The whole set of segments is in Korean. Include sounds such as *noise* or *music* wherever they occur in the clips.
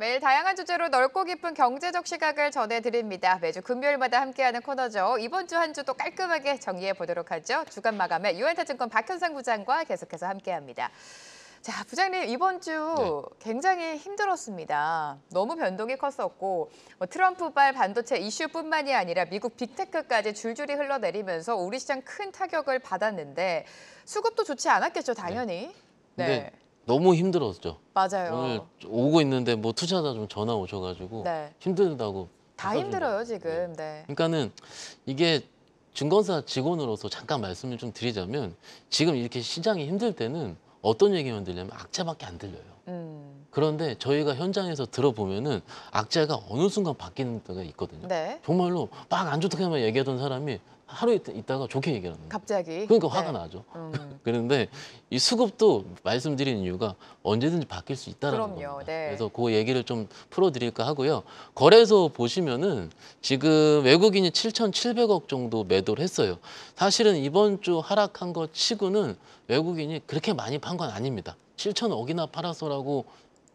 매일 다양한 주제로 넓고 깊은 경제적 시각을 전해드립니다. 매주 금요일마다 함께하는 코너죠. 이번 주 한 주도 깔끔하게 정리해 보도록 하죠. 주간 마감에 유엔타증권 박현상 부장과 계속해서 함께합니다. 자, 부장님 이번 주 네. 굉장히 힘들었습니다. 너무 변동이 컸었고 뭐 트럼프발 반도체 이슈뿐만이 아니라 미국 빅테크까지 줄줄이 흘러내리면서 우리 시장 큰 타격을 받았는데 수급도 좋지 않았겠죠, 당연히. 네. 네. 너무 힘들었죠. 맞아요. 오늘 오고 있는데 뭐 투자하다 좀 전화 오셔가지고 네. 힘들다고. 다 힘들어요 지금. 네. 네. 그러니까는 이게 증권사 직원으로서 잠깐 말씀을 좀 드리자면 지금 이렇게 시장이 힘들 때는 어떤 얘기만 들려면 악재밖에 안 들려요. 음. 그런데 저희가 현장에서 들어보면은 악재가 어느 순간 바뀌는 때가 있거든요. 네. 정말로 막 안 좋다고만 얘기하던 사람이 하루 있, 다가 좋게 얘기하는 거예요. 갑자기. 그러니까 화가 네. 나죠. 음. *laughs* 그런데 이 수급도 말씀드린 이유가 언제든지 바뀔 수 있다라는 그럼요. 네. 그래서 그 얘기를 좀 풀어드릴까 하고요. 거래소 보시면은 지금 외국인이 7,700억 정도 매도를 했어요. 사실은 이번 주 하락한 것 치고는 외국인이 그렇게 많이 판 건 아닙니다. 7,000억이나 팔았어라고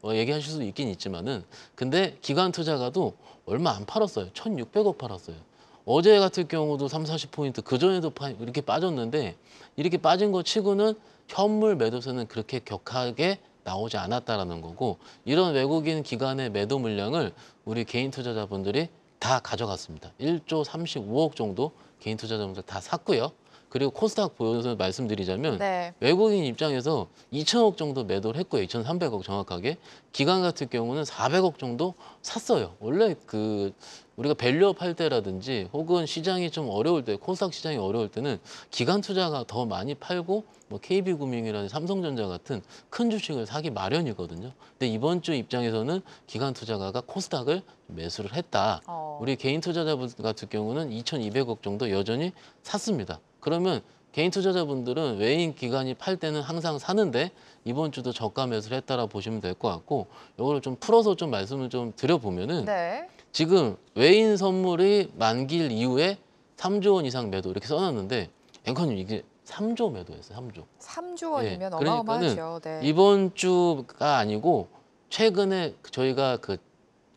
뭐 얘기하실 수 있긴 있지만은 근데 기관 투자가도 얼마 안 팔았어요. 1,600억 팔았어요. 어제 같은 경우도 3, 40포인트 그전에도 이렇게 빠졌는데 이렇게 빠진 거 치고는 현물 매도세는 그렇게 격하게 나오지 않았다라는 거고 이런 외국인 기관의 매도 물량을 우리 개인 투자자분들이 다 가져갔습니다. 1조 35억 정도 개인 투자자분들 다 샀고요. 그리고 코스닥 보여서 말씀드리자면 네. 외국인 입장에서 2천억 정도 매도를 했고요. 2,300억 정확하게. 기관 같은 경우는 400억 정도 샀어요. 원래 그 우리가 밸류업 할 때라든지 혹은 시장이 좀 어려울 때, 코스닥 시장이 어려울 때는 기간 투자가 더 많이 팔고 뭐 KB금융이라든지 삼성전자 같은 큰 주식을 사기 마련이거든요. 근데 이번 주 입장에서는 기간 투자가가 코스닥을 매수를 했다. 어. 우리 개인 투자자 분 같은 경우는 2,200억 정도 여전히 샀습니다. 그러면 개인 투자자분들은 외인 기관이 팔 때는 항상 사는데 이번 주도 저가 매수를 했다라 고 보시면 될 것 같고 이걸 좀 풀어서 좀 말씀을 좀 드려보면은 네. 지금 외인 선물이 만기일 이후에 3조 원 이상 매도 이렇게 써놨는데 앵커님 이게 3조 매도였어요. 3조. 3조 원이면 네. 예, 어마어마하죠. 네. 이번 주가 아니고 최근에 저희가 그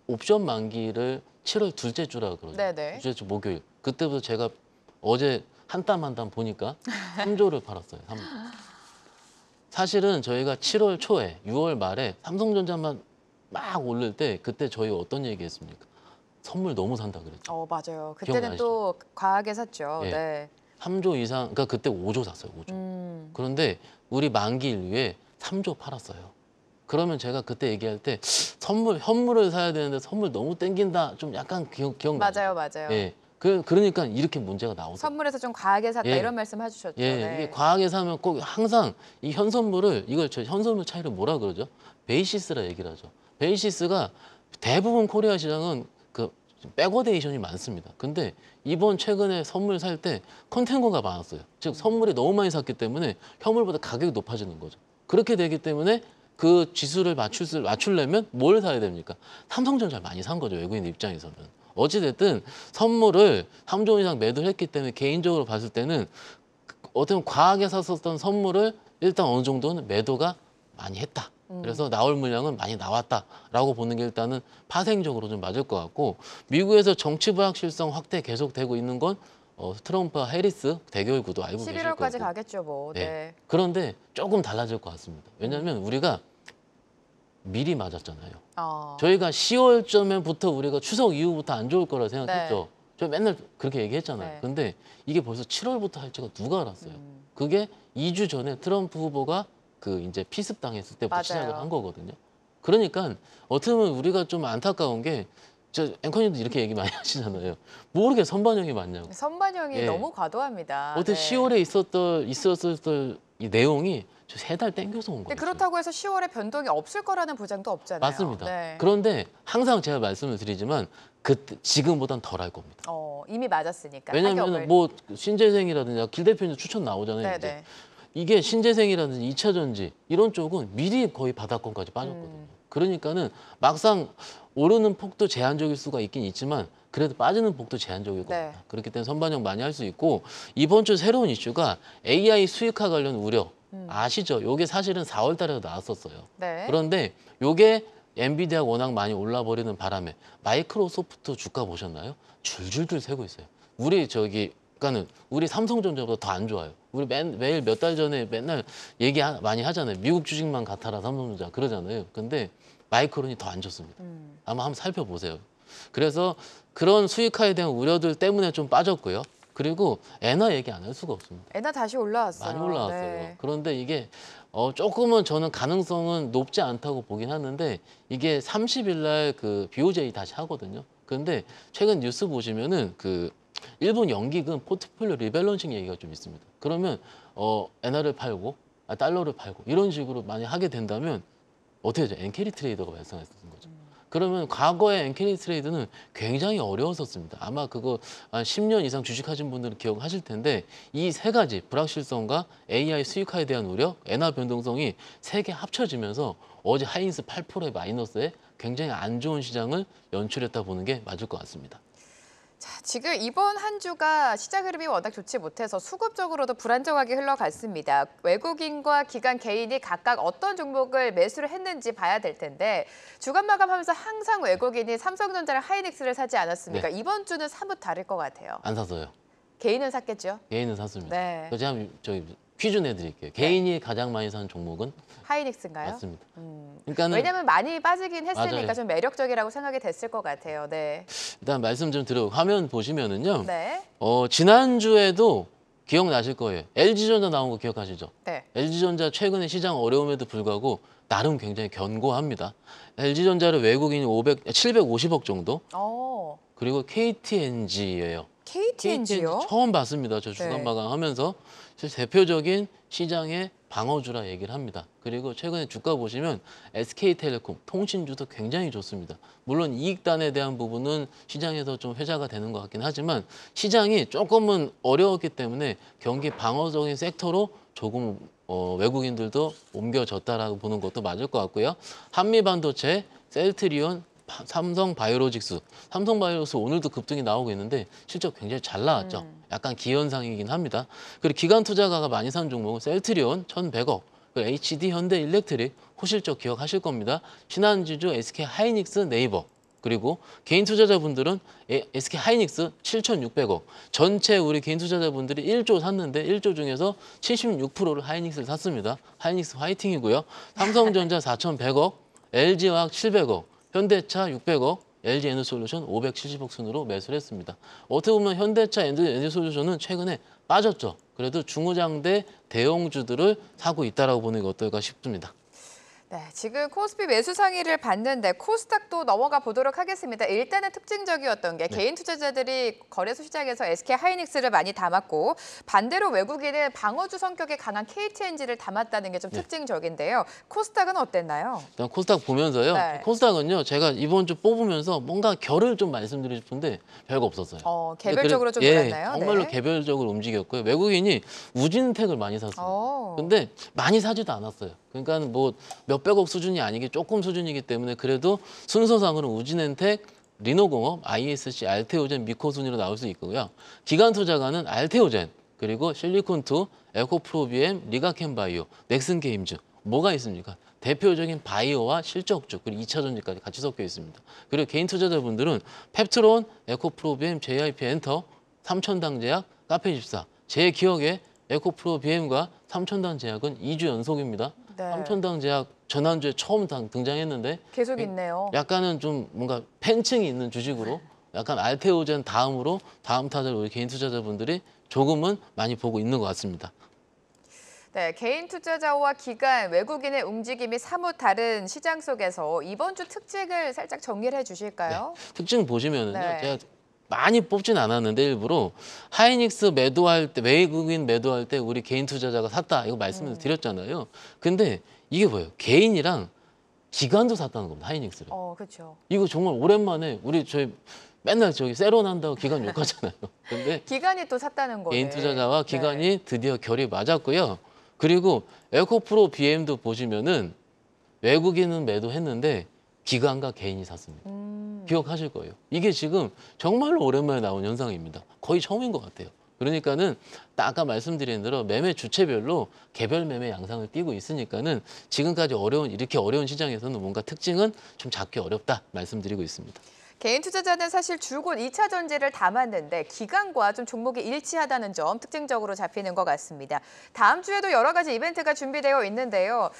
옵션 만기를 7월 둘째 주라 그러죠. 네네. 네. 둘째 주 목요일. 그때부터 제가 어제 한땀 한땀 보니까 3조를 팔았어요. 3조. 사실은 저희가 7월 초에 6월 말에 삼성전자만 막 오를 때 그때 저희 어떤 얘기했습니까? 선물 너무 산다 그랬죠. 어 맞아요. 그때는 기억나시죠? 또 과하게 샀죠. 예. 네. 3조 이상, 그러니까 그때 5조 샀어요, 5조. 음. 그런데 우리 만기 인류에 3조 팔았어요. 그러면 제가 그때 얘기할 때 선물, 현물을 사야 되는데 선물 너무 땡긴다. 좀 약간 기억, 기억나요? 맞아요, 맞아요. 예. 그, 그러니까 이렇게 문제가 나오죠. 선물에서 좀 과하게 샀다 예. 이런 말씀 해주셨죠. 예, 네. 이게 과하게 사면 꼭 항상 이 현선물을, 이걸 저 현선물 차이를 뭐라 그러죠? 베이시스라 얘기를 하죠. 베이시스가 대부분 코리아 시장은 백어데이션이 많습니다. 근데 이번 최근에 선물 살 때 컨텐거가 많았어요. 즉 선물이 너무 많이 샀기 때문에 현물보다 가격이 높아지는 거죠. 그렇게 되기 때문에 그 지수를 맞출, 맞추려면 뭘 사야 됩니까? 삼성전자를 많이 산 거죠, 외국인 입장에서는. 어찌됐든 선물을 3조 이상 매도를 했기 때문에 개인적으로 봤을 때는 어떻게 보면 과하게 샀었던 선물을 일단 어느 정도는 매도가 많이 했다. 음. 그래서 나올 물량은 많이 나왔다라고 보는 게 일단은 파생적으로 좀 맞을 것 같고 미국에서 정치 불확실성 확대 계속되고 있는 건 어, 트럼프와 해리스 대결 구도 알고 계실 거고 11월까지 가겠죠 뭐. 네. 네. 그런데 조금 달라질 것 같습니다. 왜냐하면 음. 우리가 미리 맞았잖아요. 어. 저희가 10월쯤부터 우리가 추석 이후부터 안 좋을 거라 생각했죠. 네. 저 맨날 그렇게 얘기했잖아요. 네. 근데 이게 벌써 7월부터 할지가 누가 알았어요. 음. 그게 2주 전에 트럼프 후보가 그 이제 피습 당했을 때부터 맞아요. 시작을 한 거거든요. 그러니까 어떻게 보면 우리가 좀 안타까운 게 저 앵커님도 이렇게 얘기 많이 *laughs* 하시잖아요. 모르게 선반영이 맞냐고. 선반영이 예. 너무 과도합니다. 어때 네. 10월에 있었던 있었던이 내용이 세 달 땡겨서 온 거예요. 그렇다고 해서 10월에 변동이 없을 거라는 보장도 없잖아요. 맞습니다. 네. 그런데 항상 제가 말씀을 드리지만 그 지금보단 덜할 겁니다. 어, 이미 맞았으니까. 왜냐하면 뭐 신재생이라든지 길 아, 대표님 추천 나오잖아요. 네네. 이제 네. 이게 신재생이라든지 이차전지 이런 쪽은 미리 거의 바닥권까지 빠졌거든요. 음. 그러니까는 막상 오르는 폭도 제한적일 수가 있긴 있지만 그래도 빠지는 폭도 제한적일 네. 겁니다. 네. 그렇기 때문에 선반영 많이 할 수 있고 이번 주 새로운 이슈가 AI 수익화 관련 우려 음. 아시죠? 요게 사실은 4월 달에도 나왔었어요. 네. 그런데 요게 엔비디아 워낙 많이 올라 버리는 바람에 마이크로소프트 주가 보셨나요? 줄줄줄 새고 있어요. 우리 저기 그러니까는 우리 삼성전자보다 더 안 좋아요. 우리 매, 매일 몇 달 전에 맨날 얘기 하, 많이 하잖아요. 미국 주식만 같아라 삼성전자 그러잖아요. 근데 마이크론이 더 안 좋습니다. 음. 아마 한번 살펴보세요. 그래서 그런 수익화에 대한 우려들 때문에 좀 빠졌고요. 그리고 엔화 얘기 안 할 수가 없습니다. 엔화 다시 올라왔어요. 많이 올라왔어요. 네. 그런데 이게 어, 조금은 저는 가능성은 높지 않다고 보긴 하는데 이게 30일 날그 BOJ 다시 하거든요. 근데 최근 뉴스 보시면은 그 일본 연기금 포트폴리오 리밸런싱 얘기가 좀 있습니다. 그러면 어, 엔화를 팔고 아, 달러를 팔고 이런 식으로 많이 하게 된다면 어떻게 되죠? 엔캐리 트레이더가 발생했던 거죠. 그러면 과거의 엔캐리 트레이드는 굉장히 어려웠었습니다. 아마 그거 한 10년 이상 주식하신 분들은 기억하실 텐데 이 세 가지 불확실성과 AI 수익화에 대한 우려, 엔화 변동성이 세 개 합쳐지면서 어제 하이닉스 8%의 마이너스에 굉장히 안 좋은 시장을 연출했다 보는 게 맞을 것 같습니다. 자, 지금 이번 한 주가 시장 흐름이 워낙 좋지 못해서 수급적으로도 불안정하게 흘러갔습니다. 외국인과 기관 개인이 각각 어떤 종목을 매수를 했는지 봐야 될 텐데 주간 마감하면서 항상 외국인이 삼성전자랑 하이닉스를 사지 않았습니까? 네. 이번 주는 사뭇 다를 것 같아요. 안 샀어요. 개인은 샀겠죠? 개인은 샀습니다. 네. 그 지금 저희 퀴즈 내드릴게요. 네. 개인이 가장 많이 산 종목은 하이닉스인가요? 맞습니다. 음. 그러니까는 왜냐면 많이 빠지긴 했으니까 맞아요. 좀 매력적이라고 생각이 됐을 것 같아요. 네. 일단 말씀 좀 드려 화면 보시면은요. 네. 어 지난 주에도 기억나실 거예요. LG전자 나온 거 기억하시죠? 네. LG전자 최근에 시장 어려움에도 불구하고 나름 굉장히 견고합니다. LG전자를 외국인이 500, 750억 아, 정도. 오. 어. 그리고 KTNG예요. KTNG요? 처음 봤습니다. 저 네. 주간마당 하면서 대표적인 시장의 방어주라 얘기를 합니다. 그리고 최근에 주가 보시면 SK텔레콤, 통신주도 굉장히 좋습니다. 물론 이익단에 대한 부분은 시장에서 좀 회자가 되는 것 같긴 하지만 시장이 조금은 어려웠기 때문에 경기 방어적인 섹터로 조금 어, 외국인들도 옮겨졌다라고 보는 것도 맞을 것 같고요. 한미반도체, 셀트리온, 삼성 바이오로직스, 삼성 바이오로직스 오늘도 급등이 나오고 있는데 실적 굉장히 잘 나왔죠. 음. 약간 기현상이긴 합니다. 그리고 기관 투자가가 많이 산 종목은 셀트리온 천백억 그리 HD 현대 일렉트릭 호실적 기억하실 겁니다. 신한지주, SK 하이닉스, 네이버 그리고 개인 투자자분들은 SK 하이닉스 7,600억. 전체 우리 개인 투자자분들이 1조 샀는데 1조 중에서 76%를 하이닉스를 샀습니다. 하이닉스 화이팅이고요. 삼성전자 4,100억, LG화학 700억, 현대차 600억, LG 에너솔루션 570억 순으로 매수를 했습니다. 어떻게 보면 현대차 에너솔루션은 최근에 빠졌죠. 그래도 중후장대 대형주들을 사고 있다고 라 보는 게 어떨까 싶습니다. 네, 지금 코스피 매수 상의를 봤는데 코스닥도 넘어가 보도록 하겠습니다. 일단은 특징적이었던 게 네. 개인 투자자들이 거래소 시장에서 SK 하이닉스를 많이 담았고 반대로 외국인은 방어주 성격에 강한 KTNG를 담았다는 게좀 네. 특징적인데요. 코스닥은 어땠나요? 일단 코스닥 보면서요. 네. 코스닥은요. 제가 이번 주 뽑으면서 뭔가 결을 좀 말씀드리고 싶은데 별거 없었어요. 어, 개별적으로 그래, 좀 예, 그랬나요? 정말로 네. 개별적으로 움직였고요. 외국인이 우진택을 많이 샀어요. 오. 어. 근데 많이 사지도 않았어요. 그러니까 뭐몇 몇백억 수준이 아니기 조금 수준이기 때문에 그래도 순서상으로 우진엔텍, 리노공업, ISC, 알테오젠, 미코 순위로 나올 수 있고요. 기간 투자가는 알테오젠, 그리고 실리콘투, 에코프로비엠, 리가캔바이오, 넥슨게임즈 뭐가 있습니까? 대표적인 바이오와 실적주 그리고 2차전지까지 같이 섞여 있습니다. 그리고 개인 투자자분들은 펩트론, 에코프로비엠, JIP 엔터, 삼천당제약, 카페24 제 기억에 에코프로비엠과 삼천당제약은 2주 연속입니다. 네. 삼천당 제약 전환주에 처음 등장했는데 계속 있네요. 약간은 좀 뭔가 팬층이 있는 주식으로 약간 알테오젠 다음으로 다음 타자를 우리 개인 투자자분들이 조금은 많이 보고 있는 것 같습니다. 네, 개인 투자자와 기관, 외국인의 움직임이 사뭇 다른 시장 속에서 이번 주 특징을 살짝 정리를 해주실까요? 네, 특징 보시면은요, 네. 제가 많이 뽑진 않았는데 일부러 하이닉스 매도할 때 외국인 매도할 때 우리 개인 투자자가 샀다 이거 말씀을 음. 드렸잖아요. 근데 이게 뭐예요? 개인이랑 기관도 샀다는 겁니다. 하이닉스를. 어, 그렇죠. 이거 정말 오랜만에 우리 저희 맨날 저기 세로 난다고 기관 욕하잖아요. *laughs* 근데 기관이 또 샀다는 거예요. 개인 투자자와 네. 기관이 네. 드디어 결이 맞았고요. 그리고 에코프로 BM도 보시면은 외국인은 매도했는데 기관과 개인이 샀습니다. 음. 기억하실 거예요. 이게 지금 정말로 오랜만에 나온 현상입니다. 거의 처음인 것 같아요. 그러니까는 아까 말씀드린 대로 매매 주체별로 개별 매매 양상을 띄고 있으니까는 지금까지 어려운 이렇게 어려운 시장에서는 뭔가 특징은 좀 잡기 어렵다 말씀드리고 있습니다. 개인 투자자는 사실 줄곧 2차 전지를 담았는데 기간과 좀 종목이 일치하다는 점 특징적으로 잡히는 것 같습니다. 다음 주에도 여러 가지 이벤트가 준비되어 있는데요.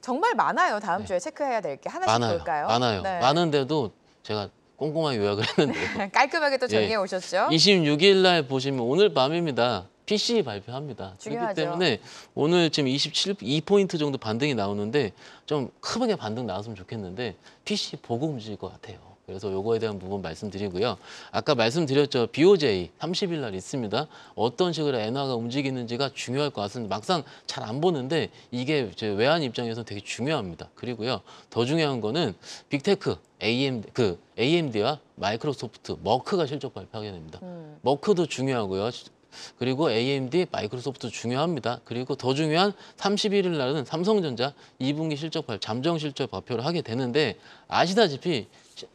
정말 많아요. 다음 네. 주에 체크해야 될 게 하나씩 많아요. 볼까요? 많아요. 네. 많은데도 제가 꼼꼼하게 요약을 했는데 *laughs* 깔끔하게 또 정리해 예. 오셨죠? 26일 날 보시면 오늘 밤입니다. PC 발표합니다. 중요하죠. 그렇기 때문에 오늘 지금 27, 2포인트 정도 반등이 나오는데 좀 크게 반등 나왔으면 좋겠는데 PC 보고 움직일 것 같아요. 그래서 요거에 대한 부분 말씀드리고요. 아까 말씀드렸죠. BOJ 30일 날 있습니다. 어떤 식으로 엔화가 움직이는지가 중요할 것 같습니다. 막상 잘 안 보는데 이게 제 외환 입장에서 되게 중요합니다. 그리고요. 더 중요한 거는 빅테크 AMD, 그 AMD와 마이크로소프트, 머크가 실적 발표하게 됩니다. 음. 머크도 중요하고요. 그리고 AMD, 마이크로소프트 중요합니다. 그리고 더 중요한 31일 날은 삼성전자 2분기 실적 발표, 잠정 실적 발표를 하게 되는데 아시다시피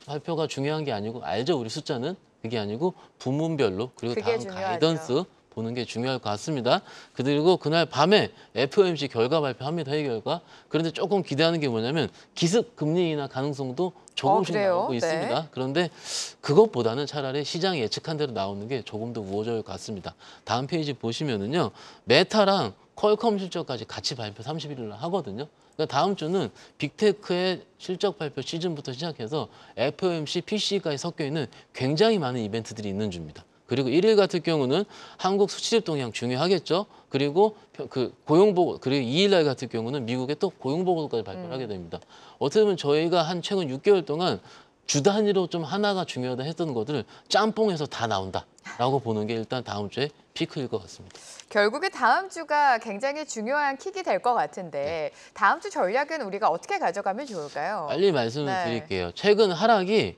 발표가 중요한 게 아니고 알죠 우리 숫자는 그게 아니고 부문별로 그리고 다음 중요하죠. 가이던스 보는 게 중요할 것 같습니다. 그리고 그날 밤에 FOMC 결과 발표합니다. 이 결과. 그런데 조금 기대하는 게 뭐냐면 기습 금리 인하 가능성도 조금씩 어, 나오고 네. 있습니다. 네. 그런데 그것보다는 차라리 시장 예측한 대로 나오는 게 조금 더 우호적일 것 같습니다. 다음 페이지 보시면은요. 메타랑 퀄컴 실적까지 같이 발표 31일 날 하거든요. 그러니까 다음 주는 빅테크의 실적 발표 시즌부터 시작해서 FOMC, PC까지 섞여 있는 굉장히 많은 이벤트들이 있는 주입니다. 그리고 일일 같은 경우는 한국 수출입 동향 중요하겠죠. 그리고 그 고용보고 그리고 이일날 같은 경우는 미국의 또 고용보고까지 발표를 음. 하게 됩니다. 어떻게 보면 저희가 한 최근 6개월 동안 주 단위로 좀 하나가 중요하다 했던 것들을 짬뽕해서 다 나온다라고 보는 게 일단 다음 주에 피크일 것 같습니다. 결국에 다음 주가 굉장히 중요한 킥이 될 것 같은데 네. 다음 주 전략은 우리가 어떻게 가져가면 좋을까요? 빨리 말씀을 네. 드릴게요. 최근 하락이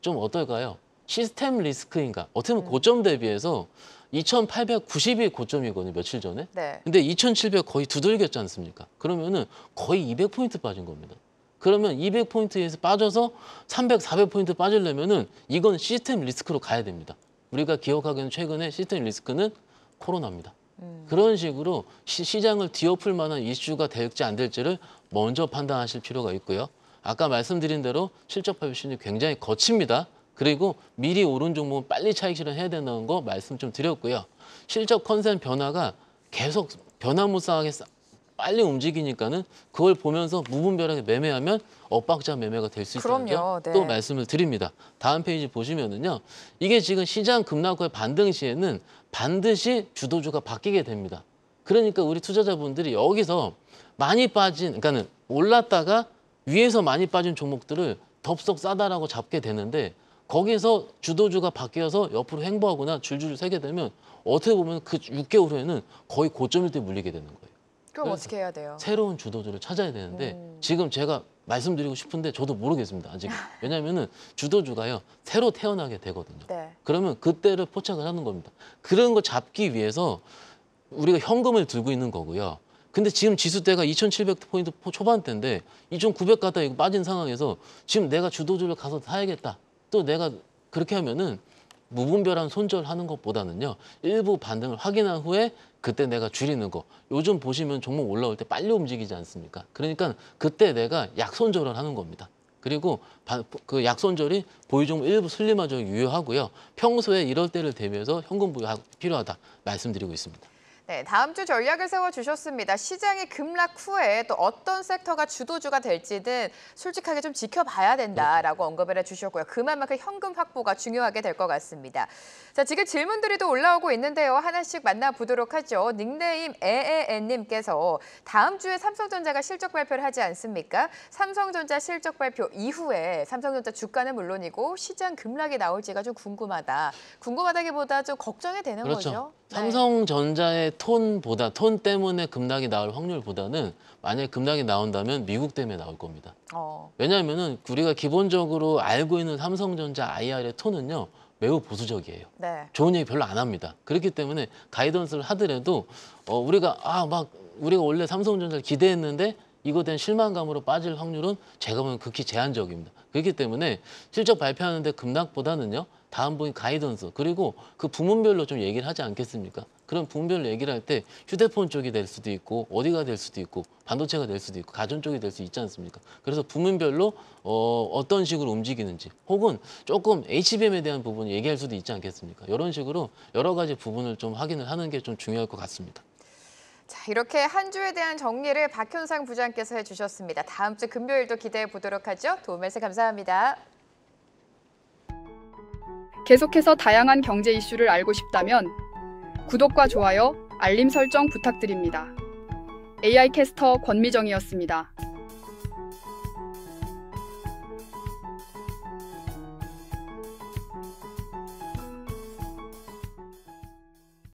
좀 어떨까요? 시스템 리스크인가? 어떻게 보면 음. 고점 대비해서 2,890이 고점이거든요, 며칠 전에. 네. 근데 2,700 거의 두들겼지 않습니까? 그러면은 거의 200포인트 빠진 겁니다. 그러면 200포인트에서 빠져서 300, 400포인트 빠지려면은 이건 시스템 리스크로 가야 됩니다. 우리가 기억하기는 에 최근에 시스템 리스크는 코로나입니다. 음. 그런 식으로 시, 장을 뒤엎을 만한 이슈가 될지 안 될지를 먼저 판단하실 필요가 있고요. 아까 말씀드린 대로 실적 발표시이 굉장히 거칩니다. 그리고 미리 오른 종목은 빨리 차익 실현해야 된다는 거 말씀 좀 드렸고요. 실적 컨셉 변화가 계속 변화무쌍하게 빨리 움직이니까는 그걸 보면서 무분별하게 매매하면 엇박자 매매가 될 수 있다는 그럼요, 네. 또 말씀을 드립니다. 다음 페이지 보시면은요. 이게 지금 시장 급락후 반등 시에는 반드시 주도주가 바뀌게 됩니다. 그러니까 우리 투자자분들이 여기서 많이 빠진 그러니까는 올랐다가 위에서 많이 빠진 종목들을 덥석 싸다라고 잡게 되는데 거기서 주도주가 바뀌어서 옆으로 행보하거나 줄줄 세게 되면 어떻게 보면 그 6개월 후에는 거의 고점일 때 물리게 되는 거예요. 그럼 그러니까 네. 어떻게 해야 돼요? 새로운 주도주를 찾아야 되는데 음. 지금 제가 말씀드리고 싶은데 저도 모르겠습니다 아직 *laughs* 왜냐하면은 주도주가요 새로 태어나게 되거든요 네. 그러면 그때를 포착을 하는 겁니다 그런 거 잡기 위해서 우리가 현금을 들고 있는 거고요 근데 지금 지수대가 2700포인트 초반대인데 2900 가다 빠진 상황에서 지금 내가 주도주를 가서 사야겠다 또 내가 그렇게 하면은 무분별한 손절하는 것보다는요. 일부 반등을 확인한 후에 그때 내가 줄이는 거. 요즘 보시면 종목 올라올 때 빨리 움직이지 않습니까? 그러니까 그때 내가 약손절을 하는 겁니다. 그리고 그 약손절이 보유종 일부 순리마저 유효하고요. 평소에 이럴 때를 대면서 현금 보유 필요하다 말씀드리고 있습니다. 네, 다음 주 전략을 세워주셨습니다. 시장의 급락 후에 또 어떤 섹터가 주도주가 될지는 솔직하게 좀 지켜봐야 된다라고 네. 언급을 해주셨고요. 그만큼 그 현금 확보가 중요하게 될 것 같습니다. 자, 지금 질문들이 또 올라오고 있는데요. 하나씩 만나보도록 하죠. 닉네임 에에엔님께서 다음 주에 삼성전자가 실적 발표를 하지 않습니까? 삼성전자 실적 발표 이후에 삼성전자 주가는 물론이고 시장 급락이 나올지가 좀 궁금하다. 궁금하다기보다 좀 걱정이 되는 그렇죠. 거죠. 네. 삼성전자의 톤보다 톤 때문에 급락이 나올 확률보다는 만약에 급락이 나온다면 미국 때문에 나올 겁니다. 어. 왜냐하면은 우리가 기본적으로 알고 있는 삼성전자 IR의 톤은요. 매우 보수적이에요. 네. 좋은 얘기 별로 안 합니다. 그렇기 때문에 가이던스를 하더라도 어, 우리가 아 막 우리가 원래 삼성전자를 기대했는데 이거된 실망감으로 빠질 확률은 제가 보면 극히 제한적입니다. 그렇기 때문에 실적 발표하는데 급락보다는요. 다음 분이 가이던스 그리고 그 부문별로 좀 얘기를 하지 않겠습니까? 그런 부문별로 얘기를 할 때 휴대폰 쪽이 될 수도 있고 어디가 될 수도 있고 반도체가 될 수도 있고 가전 쪽이 될 수 있지 않습니까? 그래서 부문별로 어, 어떤 식으로 움직이는지 혹은 조금 HBM에 대한 부분 얘기할 수도 있지 않겠습니까? 이런 식으로 여러 가지 부분을 좀 확인을 하는 게 좀 중요할 것 같습니다. 자, 이렇게 한 주에 대한 정리를 박현상 부장께서 해주셨습니다. 다음 주 금요일도 기대해 보도록 하죠. 도움 말씀 감사합니다. 계속해서 다양한 경제 이슈를 알고 싶다면 구독과 좋아요, 알림 설정 부탁드립니다. AI 캐스터 권미정이었습니다.